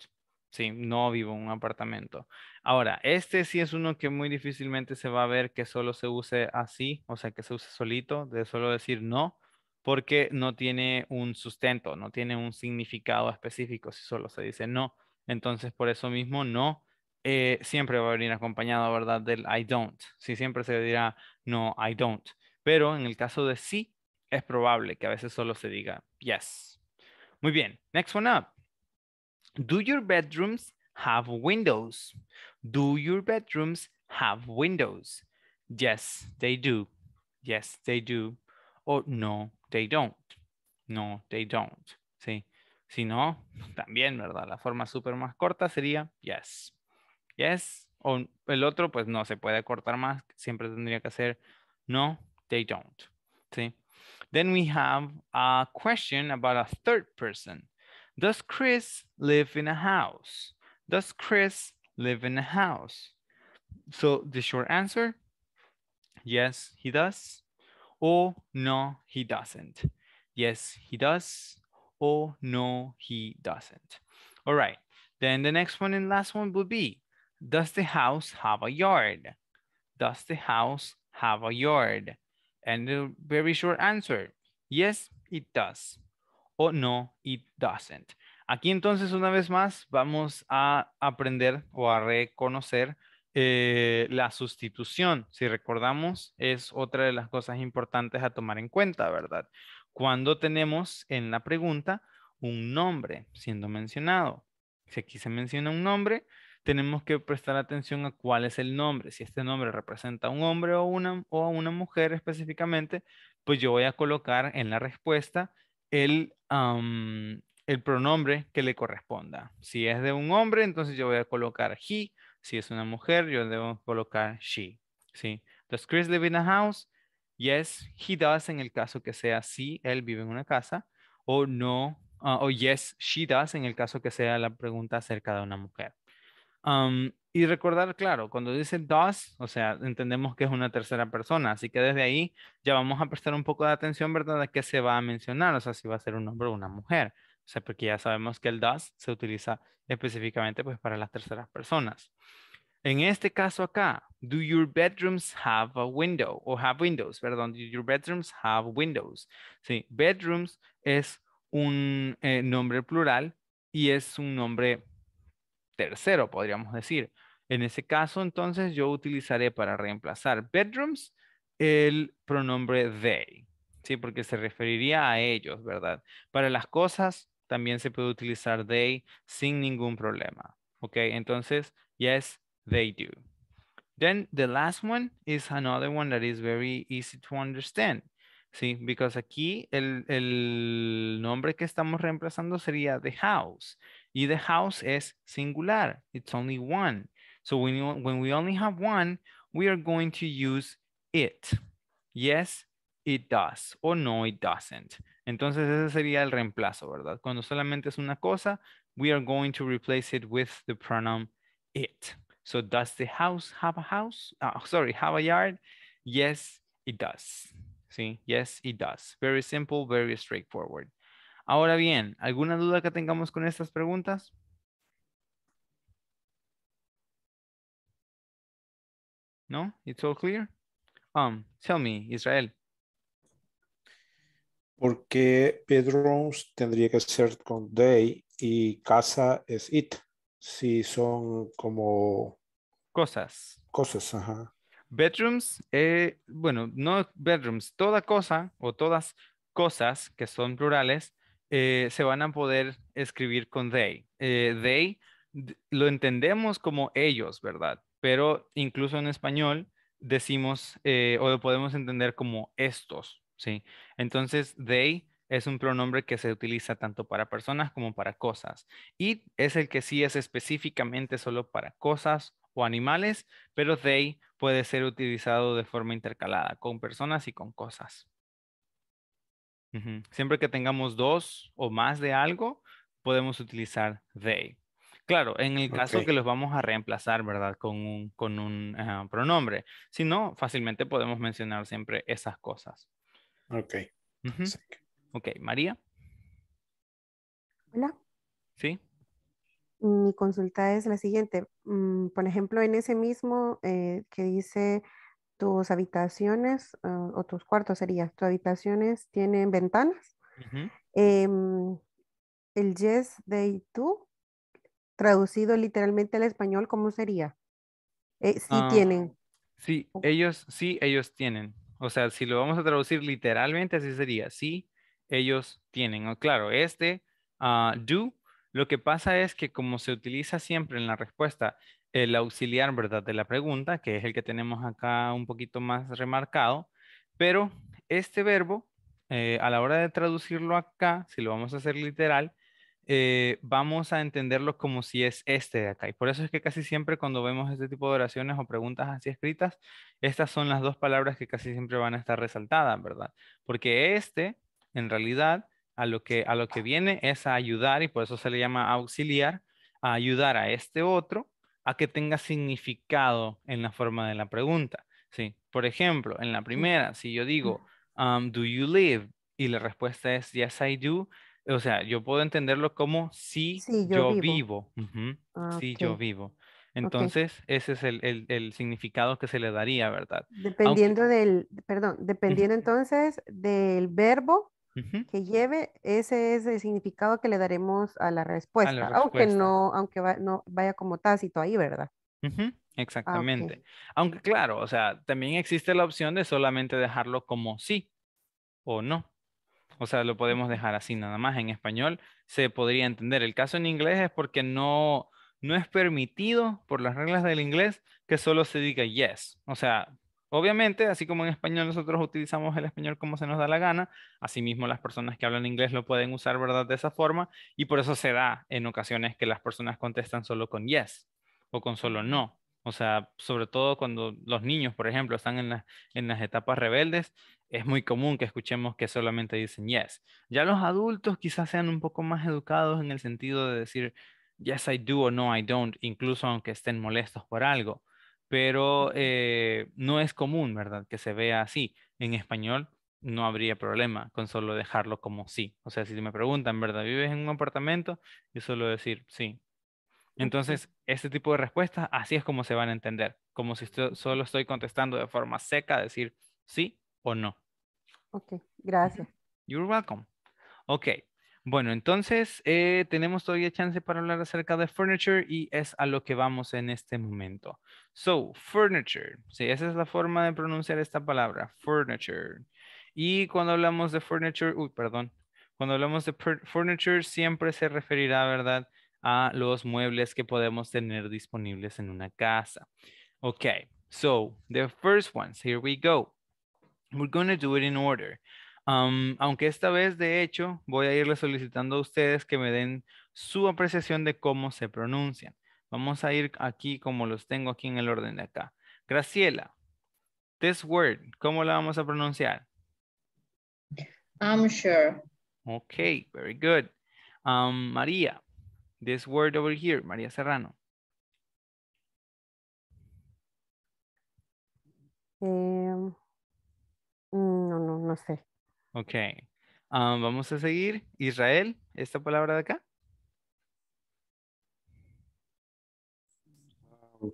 Sí, no vivo en un apartamento. Ahora, este sí es uno que muy difícilmente se va a ver que solo se use así, o sea, que se use solito, de solo decir no, porque no tiene un sustento, no tiene un significado específico si solo se dice no. Entonces, por eso mismo, no eh, siempre va a venir acompañado, ¿verdad?, del I don't. Sí, siempre se dirá no, I don't. Pero en el caso de sí, es probable que a veces solo se diga yes. Muy bien, next one up. Do your bedrooms have windows? Do your bedrooms have windows? Yes, they do. Yes, they do. Or no, they don't. No, they don't. Sí. Si no, también, ¿verdad? La forma súper más corta sería yes. Yes. O el otro, pues no se puede cortar más. Siempre tendría que ser no, they don't. ¿Sí? Then we have a question about a third person. Does Chris live in a house? Does Chris live in a house? So the short answer, yes, he does, or no, he doesn't. Yes, he does, or no, he doesn't. All right, then the next one and last one would be, does the house have a yard? Does the house have a yard? And the very short answer, yes, it does, or no, it doesn't. Aquí entonces, una vez más, vamos a aprender o a reconocer eh, la sustitución. Si recordamos, es otra de las cosas importantes a tomar en cuenta, ¿verdad? Cuando tenemos en la pregunta un nombre siendo mencionado. Si aquí se menciona un nombre, tenemos que prestar atención a cuál es el nombre. Si este nombre representa a un hombre o, una, o a una mujer específicamente, pues yo voy a colocar en la respuesta el, el pronombre que le corresponda. Si es de un hombre, entonces yo voy a colocar he. Si es una mujer, yo debo colocar she. ¿sí? Does Chris live in a house? Yes, he does en el caso que sea sí, él vive en una casa. O no, ah, o yes, she does en el caso que sea la pregunta acerca de una mujer. Um, y recordar, claro, cuando dice does, o sea, entendemos que es una tercera persona, así que desde ahí ya vamos a prestar un poco de atención, ¿verdad?, a qué se va a mencionar, o sea, si va a ser un hombre o una mujer. O sea, porque ya sabemos que el does se utiliza específicamente pues, para las terceras personas. En este caso acá, do your bedrooms have a window? O have windows, perdón, do your bedrooms have windows? Sí, bedrooms es un eh, nombre plural y es un nombre tercero, podríamos decir. En ese caso, entonces, yo utilizaré para reemplazar bedrooms el pronombre they, ¿sí? Porque se referiría a ellos, ¿verdad? Para las cosas, también se puede utilizar they sin ningún problema. Ok, entonces, yes, they do. Then the last one is another one that is very easy to understand. Sí, because aquí el, el nombre que estamos reemplazando sería the house. Y the house es singular. It's only one. So when, when we only have one, we are going to use it. Yes, it does. Or no, it doesn't. Entonces ese sería el reemplazo, ¿verdad? Cuando solamente es una cosa, we are going to replace it with the pronoun it. So does the house have a house? Ah, sorry, have a yard? Yes, it does. ¿Sí? Yes, it does. Very simple, very straightforward. Ahora bien, ¿alguna duda que tengamos con estas preguntas? No? It's all clear? Um, tell me, Israel, porque bedrooms tendría que ser con they y casa es it. Si son como... Cosas. Cosas, ajá. Bedrooms, eh, bueno, no bedrooms, toda cosa o todas cosas que son plurales eh, se van a poder escribir con they. they eh, lo entendemos como ellos, ¿verdad? Pero incluso en español decimos o lo podemos entender como estos, ¿sí? Entonces, they es un pronombre que se utiliza tanto para personas como para cosas. It es el que sí es específicamente solo para cosas o animales, pero they puede ser utilizado de forma intercalada con personas y con cosas. Siempre que tengamos dos o más de algo, podemos utilizar they. Claro, en el caso que los vamos a reemplazar, ¿verdad? Con un, ah, pronombre. Si no, fácilmente podemos mencionar siempre esas cosas. Ok. Ok, María. Hola. Sí. Mi consulta es la siguiente. Mm, por ejemplo, en ese mismo eh, que dice tus habitaciones ah, o tus cuartos serían, tus habitaciones tienen ventanas. Em, el yes de tú, traducido literalmente al español, ¿cómo sería? Eh, sí ah, tienen. Sí, ellos, sí, ellos tienen. O sea, si lo vamos a traducir literalmente, así sería. Sí, ellos tienen. claro, este ah, do, lo que pasa es que como se utiliza siempre en la respuesta el auxiliar, ¿verdad? De la pregunta, que es el que tenemos acá un poquito más remarcado, pero este verbo, eh, a la hora de traducirlo acá, si lo vamos a hacer literal, eh, vamos a entenderlo como si es este de acá. Y por eso es que casi siempre cuando vemos este tipo de oraciones o preguntas así escritas, estas son las dos palabras que casi siempre van a estar resaltadas, ¿verdad? Porque este, en realidad, a lo que, a lo que viene es a ayudar, y por eso se le llama auxiliar, a ayudar a este otro a que tenga significado en la forma de la pregunta. ¿sí? Por ejemplo, en la primera, si yo digo, um, ¿do you live? Y la respuesta es, yes, I do o sea, yo puedo entenderlo como si yo, vivo. Ah, si yo vivo. Entonces, ese es el, significado que se le daría, ¿verdad? Dependiendo del, perdón, dependiendo entonces del verbo que lleve, ese es el significado que le daremos a la respuesta, aunque no, aunque no vaya como tácito ahí, ¿verdad? Ah, exactamente. Aunque claro, o sea, también existe la opción de solamente dejarlo como sí o no. O sea, lo podemos dejar así nada más. En español se podría entender. El caso en inglés es porque no, no es permitido por las reglas del inglés que solo se diga yes. O sea, obviamente, así como en español nosotros utilizamos el español como se nos da la gana, asimismo las personas que hablan inglés lo pueden usar, ¿verdad? De esa forma. Y por eso se da en ocasiones que las personas contestan solo con yes o con solo no. O sea, sobre todo cuando los niños, por ejemplo, están en las etapas rebeldes, es muy común que escuchemos que solamente dicen yes. Ya los adultos quizás sean un poco más educados en el sentido de decir yes I do o no I don't, incluso aunque estén molestos por algo. Pero eh, no es común, ¿verdad? Que se vea así. En español no habría problema con solo dejarlo como sí. O sea, si me preguntan, ¿verdad? ¿Vives en un apartamento? y solo decir sí. Entonces, este tipo de respuestas, así es como se van a entender. Como si solo estoy contestando de forma seca, decir sí o no. Ok, gracias. You're welcome. Ok, bueno, entonces eh, tenemos todavía chance para hablar acerca de furniture y es a lo que vamos en este momento. So, furniture, sí, esa es la forma de pronunciar esta palabra, furniture. Y cuando hablamos de furniture, uy, perdón, cuando hablamos de furniture siempre se referirá, ¿verdad? A los muebles que podemos tener disponibles en una casa. Ok, so the first ones, here we go. We're going to do it in order. Um, aunque esta vez, de hecho, voy a irle solicitando a ustedes que me den su apreciación de cómo se pronuncian. Vamos a ir aquí como los tengo aquí en el orden de acá. Graciela, this word, ¿cómo la vamos a pronunciar? I'm sure. Okay, very good. Um, María, this word over here, María Serrano. Em, Mm, no, no, no sé. Ok. Ah, vamos a seguir. Israel, esta palabra de acá. Um,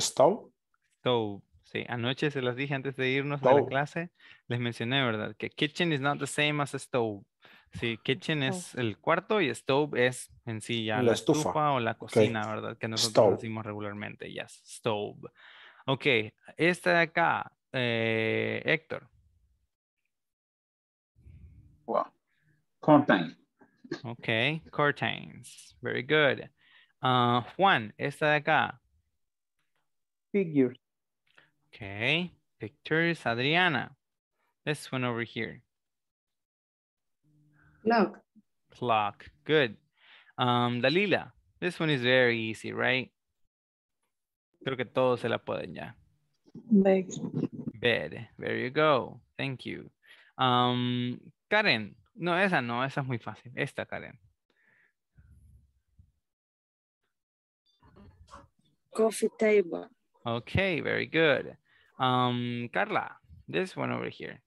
stove. Stove. Sí, anoche se las dije antes de irnos a la clase. Les mencioné, ¿verdad? Que kitchen is not the same as a stove. Sí, kitchen es el cuarto y stove es en sí ya la, estufa. o la cocina, ¿verdad? Que nosotros decimos regularmente. Yes, stove. Ok, esta de acá, eh, Héctor. Wow. Curtain. Ok, curtains. Very good. Uh, Juan, esta de acá. Figures. Okay, pictures, Adriana. This one over here. Clock. Clock, good. Um, Dalila, this one is very easy, right? Creo que todos se la pueden ya. Bed. There you go. Thank you. Um, Karen. No, esa no, esa es muy fácil. Esta, Karen. Coffee table. Okay, very good. Um, Carla, this one over here.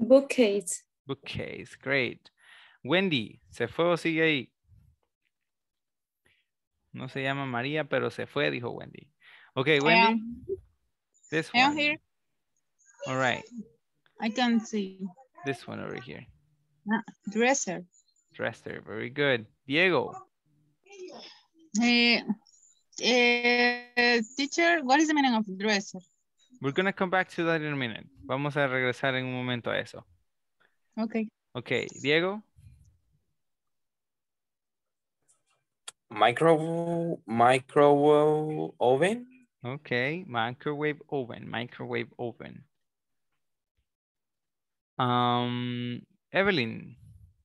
Bookcase. Bookcase, great. Wendy, ¿se fue o sigue ahí? No se llama María, pero se fue, dijo Wendy. Ok, Wendy. this one. here. All right. I can see. This one over here. Ah, dresser. Dresser, very good. Diego. Hey, eh, eh, teacher, what is the meaning of dresser? We're going to come back to that in a minute. Vamos a regresar en un momento a eso. Okay. Okay, Diego. micro microwave oven. Okay, microwave oven, microwave oven. Um, Evelyn,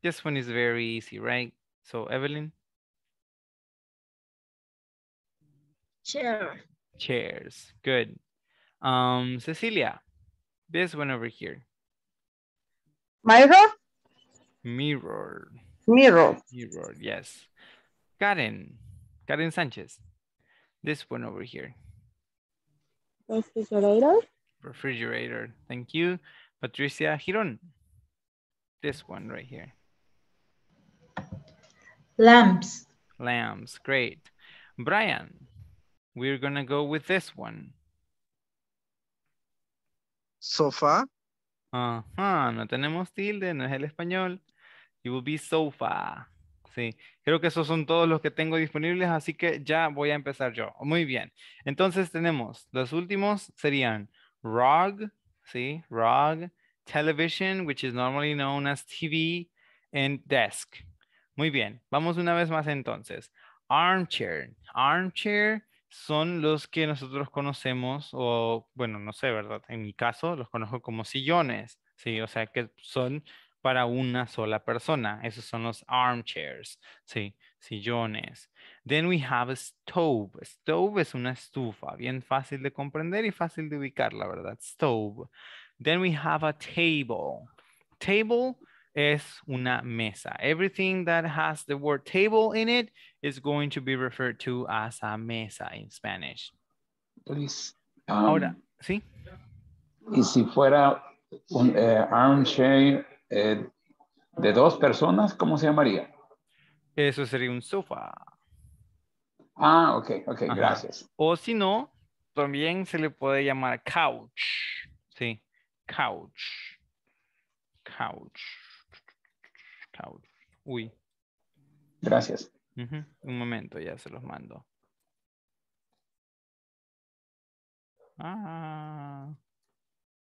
this one is very easy, right? So Evelyn. Chair. Chairs, good. Um, Cecilia, this one over here. Mirror? Mirror. Mirror. Mirror, yes. Karen, Karen Sanchez. This one over here. Refrigerator. Refrigerator. Thank you. Patricia Giron. This one right here. Lamps. Lamps. Great. Brian, we're going to go with this one. Sofa. Ajá, uh -huh. no tenemos tilde, no es el español. It will be sofa. Sí, creo que esos son todos los que tengo disponibles, así que ya voy a empezar yo. Muy bien. Entonces tenemos, los últimos serían ROG, ¿sí? ROG, television, which is normally known as TV, and desk. Muy bien, vamos una vez más entonces. Armchair. Armchair son los que nosotros conocemos, o bueno, no sé, ¿verdad? En mi caso, los conozco como sillones, ¿sí? O sea, que son para una sola persona. Esos son los armchairs, ¿sí? sillones. Then we have a stove. Stove es una estufa, bien fácil de comprender y fácil de ubicar, la verdad. Stove. Then we have a table. Table es una mesa. Everything that has the word table in it is going to be referred to as a mesa in Spanish. Please, um, Ahora, ¿sí? Y si fuera un eh, armchair eh, de dos personas, ¿cómo se llamaría? Eso sería un sofá. Ah, ok, ok, gracias. O si no, también se le puede llamar couch. Sí, couch. Couch. Couch. Uy. Gracias. Un momento, ya se los mando. Ah.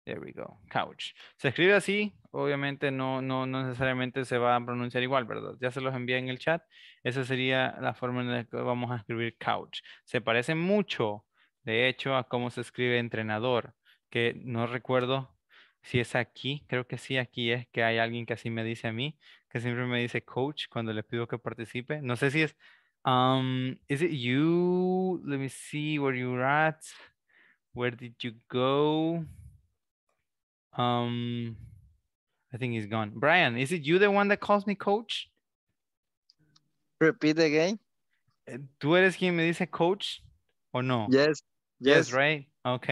There we go. Couch. Se escribe así, obviamente no, no, no, necesariamente se va a pronunciar igual, ¿verdad? Ya se los envié en el chat. Esa sería la forma en la que vamos a escribir couch. Se parece mucho, de hecho, a cómo se escribe entrenador, que no recuerdo si es aquí, creo que sí, aquí es que hay alguien que así me dice a mí, que siempre me dice coach cuando le pido que participe. No sé si es, um, is it you? Let me see where you're at. Where did you go? Um, I think he's gone. Brian, is it you the one that calls me coach? Repeat again. Eh, ¿Tú eres quien me dice coach o no? Yes. Yes, yes right? Ok,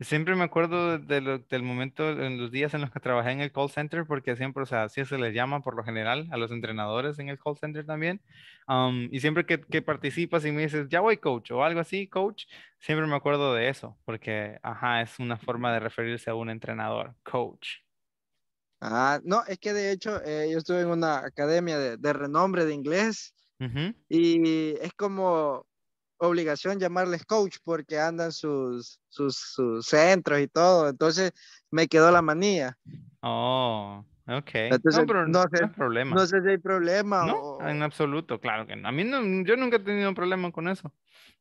siempre me acuerdo del momento, en los días en los que trabajé en el call center, porque siempre, o sea, así se les llama por lo general a los entrenadores en el call center también. y siempre que, que, participas y me dices, ya voy coach o algo así, coach, siempre me acuerdo de eso, porque, ajá, es una forma de referirse a un entrenador, coach. Ah, no, es que de hecho eh, yo estuve en una academia de, renombre de inglés y es como obligación llamarles coach porque andan sus, sus, centros y todo. Entonces me quedó la manía. Oh, ok. no, sé, hay problema. No sé si hay problema. No, en absoluto, claro que no. A mí yo nunca he tenido un problema con eso.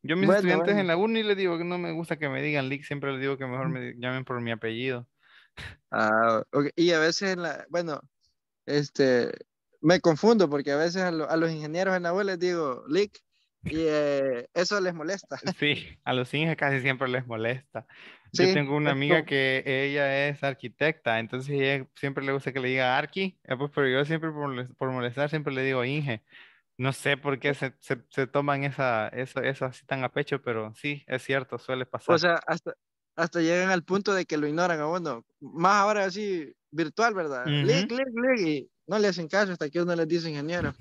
Yo a mis estudiantes en la uni les digo que no me gusta que me digan Lick, siempre les digo que mejor me llamen por mi apellido. Ah, Y a veces, bueno, este, me confundo porque a veces a, los ingenieros en la uni les digo Lick y eh, eso les molesta. Sí, a los ingenieros casi siempre les molesta. Yo tengo una amiga que ella es arquitecta, entonces ella siempre le gusta que le diga arqui, eh, pues, pero yo siempre por, molestar siempre le digo inge. No sé por qué se, se, toman esa, eso, eso, así tan a pecho, pero sí, es cierto, suele pasar. O sea, hasta, hasta llegan al punto de que lo ignoran a uno. Más ahora así virtual, ¿verdad? clic, y no le hacen caso hasta que uno les dice ingeniero.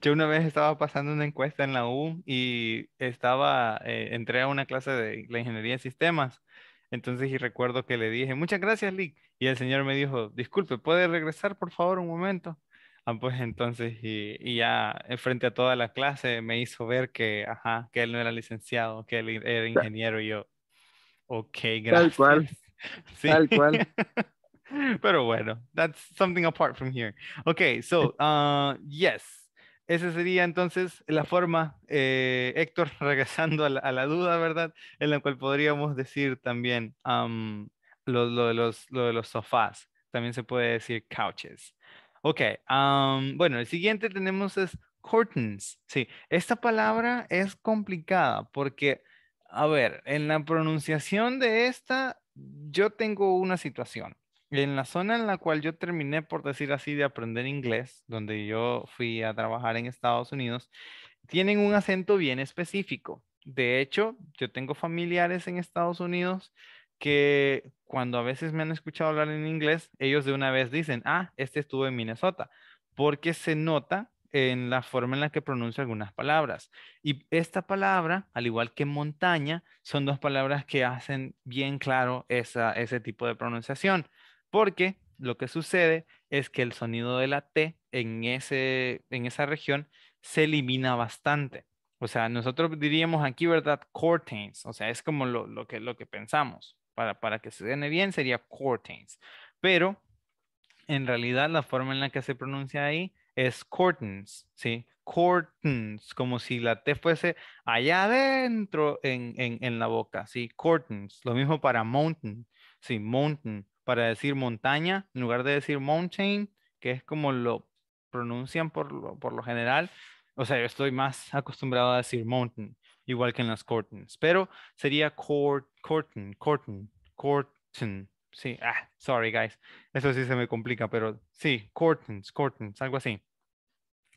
Yo una vez estaba pasando una encuesta en la U y estaba, eh, entré a una clase de la ingeniería de sistemas. Entonces, y recuerdo que le dije, muchas gracias, Lick. Y el señor me dijo, disculpe, ¿puede regresar, por favor, un momento? Ah, pues entonces, y, y, ya eh, frente a toda la clase me hizo ver que, ajá, que él no era licenciado, que él era ingeniero y yo, ok, gracias. Tal cual. Sí. Tal cual. Pero bueno, that's something apart from here. Okay, so, uh, yes. Esa sería entonces la forma, eh, Héctor, regresando a la, duda, ¿verdad? En la cual podríamos decir también lo, de los, sofás, también se puede decir couches. Ok, bueno, el siguiente tenemos es curtains. Sí, esta palabra es complicada porque, a ver, en la pronunciación de esta, yo tengo una situación en la zona en la cual yo terminé, por decir así, de aprender inglés, donde yo fui a trabajar en Estados Unidos, tienen un acento bien específico. De hecho, yo tengo familiares en Estados Unidos que cuando a veces me han escuchado hablar en inglés, ellos de una vez dicen, ah, este estuvo en Minnesota, porque se nota en la forma en la que pronuncia algunas palabras. Y esta palabra, al igual que montaña, son dos palabras que hacen bien claro esa, ese tipo de pronunciación porque lo que sucede es que el sonido de la T en, en esa región se elimina bastante. O sea, nosotros diríamos aquí, ¿verdad? Cortains. O sea, es como lo, lo, que, lo que pensamos. Para, para que se dene bien sería cortains. Pero en realidad la forma en la que se pronuncia ahí es curtains, ¿sí? Curtains, como si la T fuese allá adentro en, la boca, ¿sí? Curtains. Lo mismo para mountain, ¿sí? Mountain para decir montaña, en lugar de decir mountain, que es como lo pronuncian por lo, por lo general. O sea, yo estoy más acostumbrado a decir mountain, igual que en las cortinas. pero sería court, curtain, curtain, curtain. Sí, ah, sorry guys, eso sí se me complica, pero sí, curtains, curtains, algo así.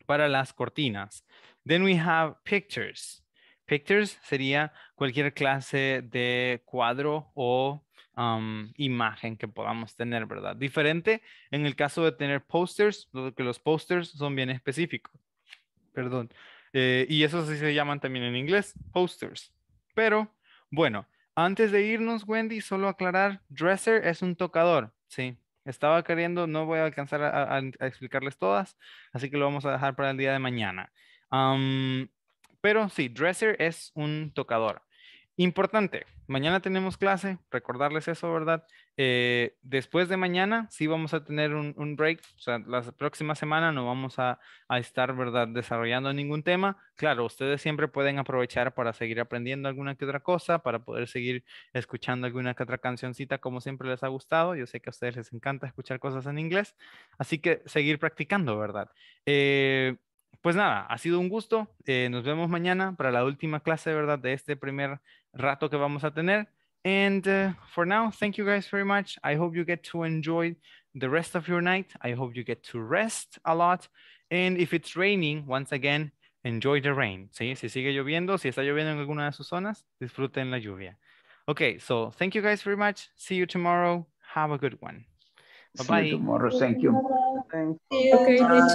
Para las cortinas. Then we have pictures. Pictures sería cualquier clase de cuadro o imagen que podamos tener, ¿verdad? Diferente en el caso de tener posters, porque los posters son bien específicos, perdón. Eh, y eso sí se llaman también en inglés posters. Pero bueno, antes de irnos, Wendy, solo aclarar, dresser es un tocador, ¿sí? Estaba queriendo, no voy a alcanzar a, explicarles todas, así que lo vamos a dejar para el día de mañana. pero sí, dresser es un tocador. Importante, mañana tenemos clase, recordarles eso, ¿verdad? Eh, después de mañana sí vamos a tener un, break, o sea, la próxima semana no vamos a, estar, ¿verdad? Desarrollando ningún tema. Claro, ustedes siempre pueden aprovechar para seguir aprendiendo alguna que otra cosa, para poder seguir escuchando alguna que otra cancioncita como siempre les ha gustado. Yo sé que a ustedes les encanta escuchar cosas en inglés, así que seguir practicando, ¿verdad? Eh, pues nada, ha sido un gusto. Eh, nos vemos mañana para la última clase, ¿verdad? De este primer rato que vamos a tener. And eh, for now, thank you guys very much. I hope you get to enjoy the rest of your night. I hope you get to rest a lot. And if it's raining, once again, enjoy the rain. ¿Sí? Si sigue lloviendo, si está lloviendo en alguna de sus zonas, disfruten la lluvia. Okay, so thank you guys very much. See you tomorrow. Have a good one. Bye-bye. tomorrow. Thank you.